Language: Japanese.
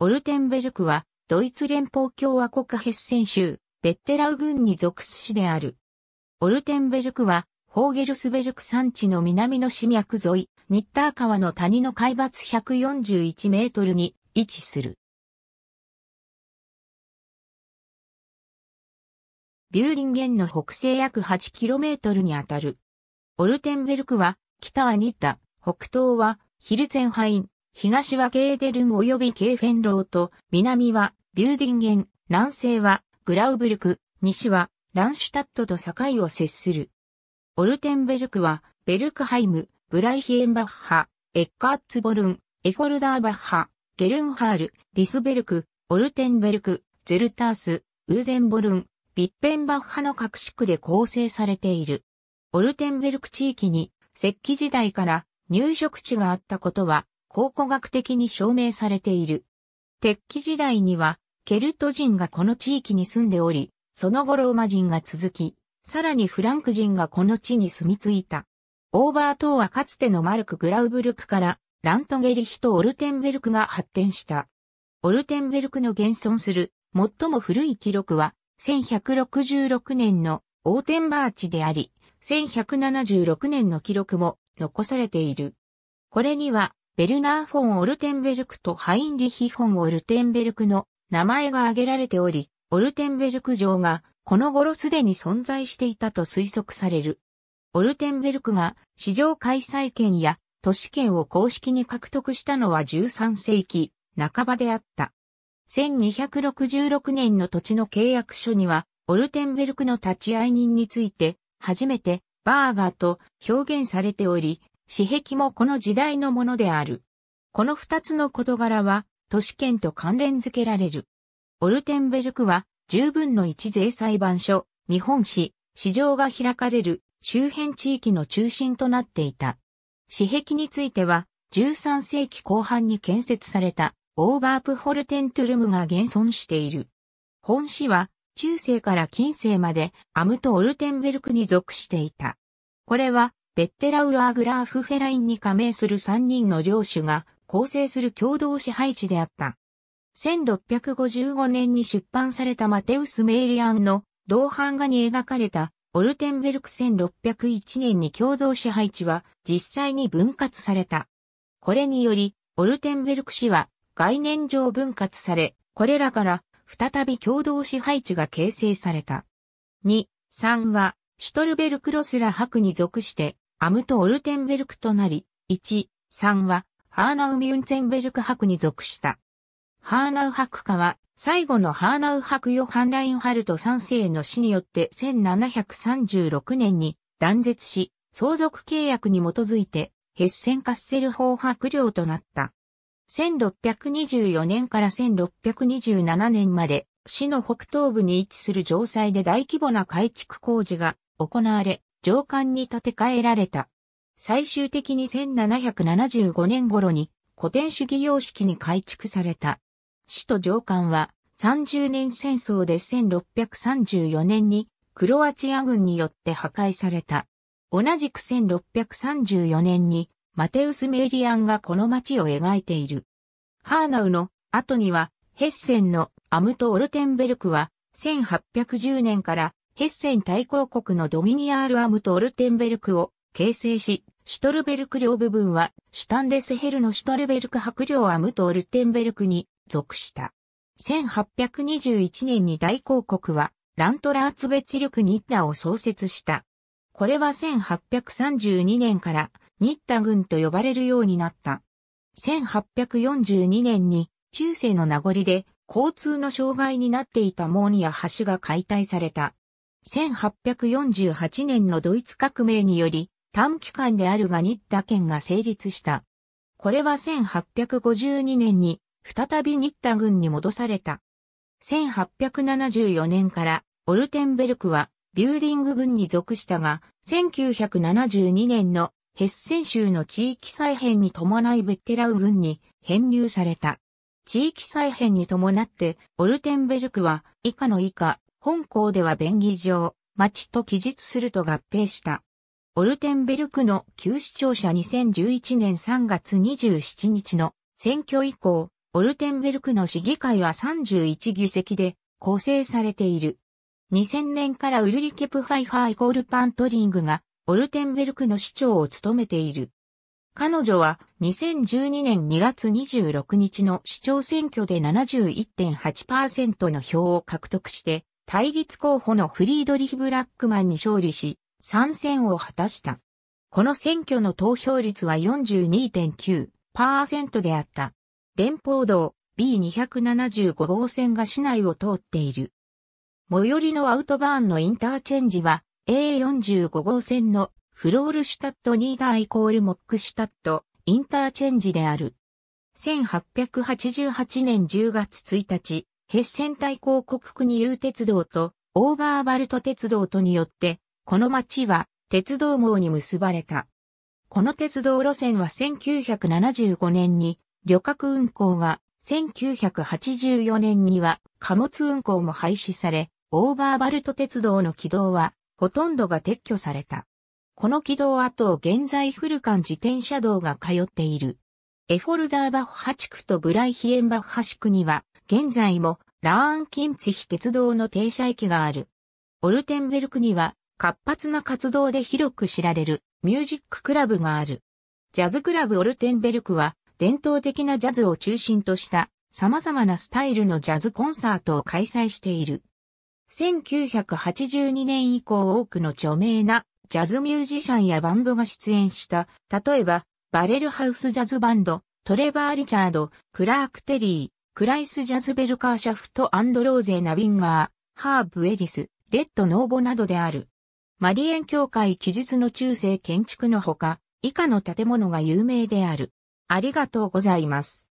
オルテンベルクは、ドイツ連邦共和国ヘッセン州、ベッテラウ郡に属す市である。オルテンベルクは、ホーゲルスベルク山地の南の市脈沿い、ニッター川の谷の海抜141メートルに位置する。ビューリンゲンの北西約8トルにあたる。オルテンベルクは、北はニッタ、北東はヒルゼンハイン、東はケーデルン及びケーフェンローと、南はビューディンゲン、南西はグラウブルク、西はランシュタットと境を接する。オルテンベルクは、ベルクハイム、ブライヒエンバッハ、エッカーツボルン、エホルダーバッハ、ゲルンハール、リスベルク、オルテンベルク、ゼルタース、ウーゼンボルン、ビッペンバッハの各地区で構成されている。オルテンベルク地域に石器時代から入植地があったことは考古学的に証明されている。鉄器時代には、ケルト人がこの地域に住んでおり、その後ローマ人が続き、さらにフランク人がこの地に住み着いた。オーバー島はかつてのマルク・グラウブルクからラントゲリヒとオルテンベルクが発展した。オルテンベルクの現存する最も古い記録は1166年のオーテンバーチであり、1176年の記録も残されている。これにはベルナー・フォン・オルテンベルクとハインリヒ・フォン・オルテンベルクの名前が挙げられており、オルテンベルク城がこの頃すでに存在していたと推測される。オルテンベルクが市場開催権や都市権を公式に獲得したのは13世紀半ばであった。1266年の土地の契約書には、オルテンベルクの立ち会い人について、初めて、バーガーと表現されており、死壁もこの時代のものである。この二つの事柄は、都市圏と関連付けられる。オルテンベルクは、十分の一税裁判所、日本市、市場が開かれる周辺地域の中心となっていた。死壁については、13世紀後半に建設されたオーバープホルテントゥルムが現存している。本市は中世から近世までアムト・オルテンベルクに属していた。これはベッテラウアーグラーフフェラインに加盟する3人の領主が構成する共同支配地であった。1655年に出版されたマテウス・メイリアンの銅版画に描かれたオルテンベルク1601年に共同支配地は実際に分割された。これにより、オルテンベルク市は概念上分割され、これらから再び共同支配地が形成された。2、3は、シュトルベルクロスラ博に属してアムト・オルテンベルクとなり、1、3は、ハーナウ・ミュンツェンベルク博に属した。ハーナウ博家は、最後のハーナウ博ヨハン・ラインハルト3世の死によって1736年に断絶し、相続契約に基づいて、ヘッセンカッセル法博領となった。1624年から1627年まで、市の北東部に位置する城塞で大規模な改築工事が行われ、上官に建て替えられた。最終的に1775年頃に古典主義様式に改築された。首都上官は30年戦争で1634年にクロアチア軍によって破壊された。同じく1634年にマテウス・メイリアンがこの街を描いている。ハーナウの後にはヘッセンのアムト・オルテンベルクは1810年からヘッセン大公国のドミニアールアムトオルテンベルクを形成し、シュトルベルク領部分は、シュタンデスヘルのシュトルベルク白領アムトオルテンベルクに属した。1821年に大公国は、ラントラーツ別チニッダを創設した。これは1832年からニッダ軍と呼ばれるようになった。1842年に中世の名残で交通の障害になっていた門や橋が解体された。1848年のドイツ革命により、短期間であるがニッタ県が成立した。これは1852年に再びニッタ軍に戻された。1874年からオルテンベルクはビューディング軍に属したが、1972年のヘッセン州の地域再編に伴いベッテラウ軍に編入された。地域再編に伴って、オルテンベルクは以下の以下、本校では便宜上、町と記述すると合併した。オルテンベルクの旧市庁舎2011年3月27日の選挙以降、オルテンベルクの市議会は31議席で構成されている。2000年からウルリケプファイファーイコールパントリングがオルテンベルクの市長を務めている。彼女は2012年2月26日の市長選挙で71.8%の票を獲得して対立候補のフリードリヒ・ブラックマンに勝利し、参戦を果たした。この選挙の投票率は42.9%であった。連邦道 B275 号線が市内を通っている。最寄りのアウトバーンのインターチェンジは A45 号線のフロールシュタットニーダーイコールモックシュタットインターチェンジである。1888年10月1日、ヘッセン大公国国有鉄道とオーバーバルト鉄道とによって、この町は鉄道網に結ばれた。この鉄道路線は1975年に旅客運行が、1984年には貨物運行も廃止され、オーバーバルト鉄道の軌道はほとんどが撤去された。この軌道跡を現在フルカン自転車道が通っている。エフォルダーバッハ地区とブライヒエンバッハ地区には現在もラーンキンツヒ鉄道の停車駅がある。オルテンベルクには活発な活動で広く知られるミュージッククラブがある。ジャズクラブオルテンベルクは伝統的なジャズを中心とした様々なスタイルのジャズコンサートを開催している。1982年以降多くの著名なジャズミュージシャンやバンドが出演した、例えばバレルハウスジャズバンド、トレバー・リチャード、クラーク・テリー、クライス・ジャズベルカーシャフトアンドローゼー・ナビンガー、ハーブ・エリス、レッド・ノーボなどである。マリエン教会記述の中世建築のほか、以下の建物が有名である。ありがとうございます。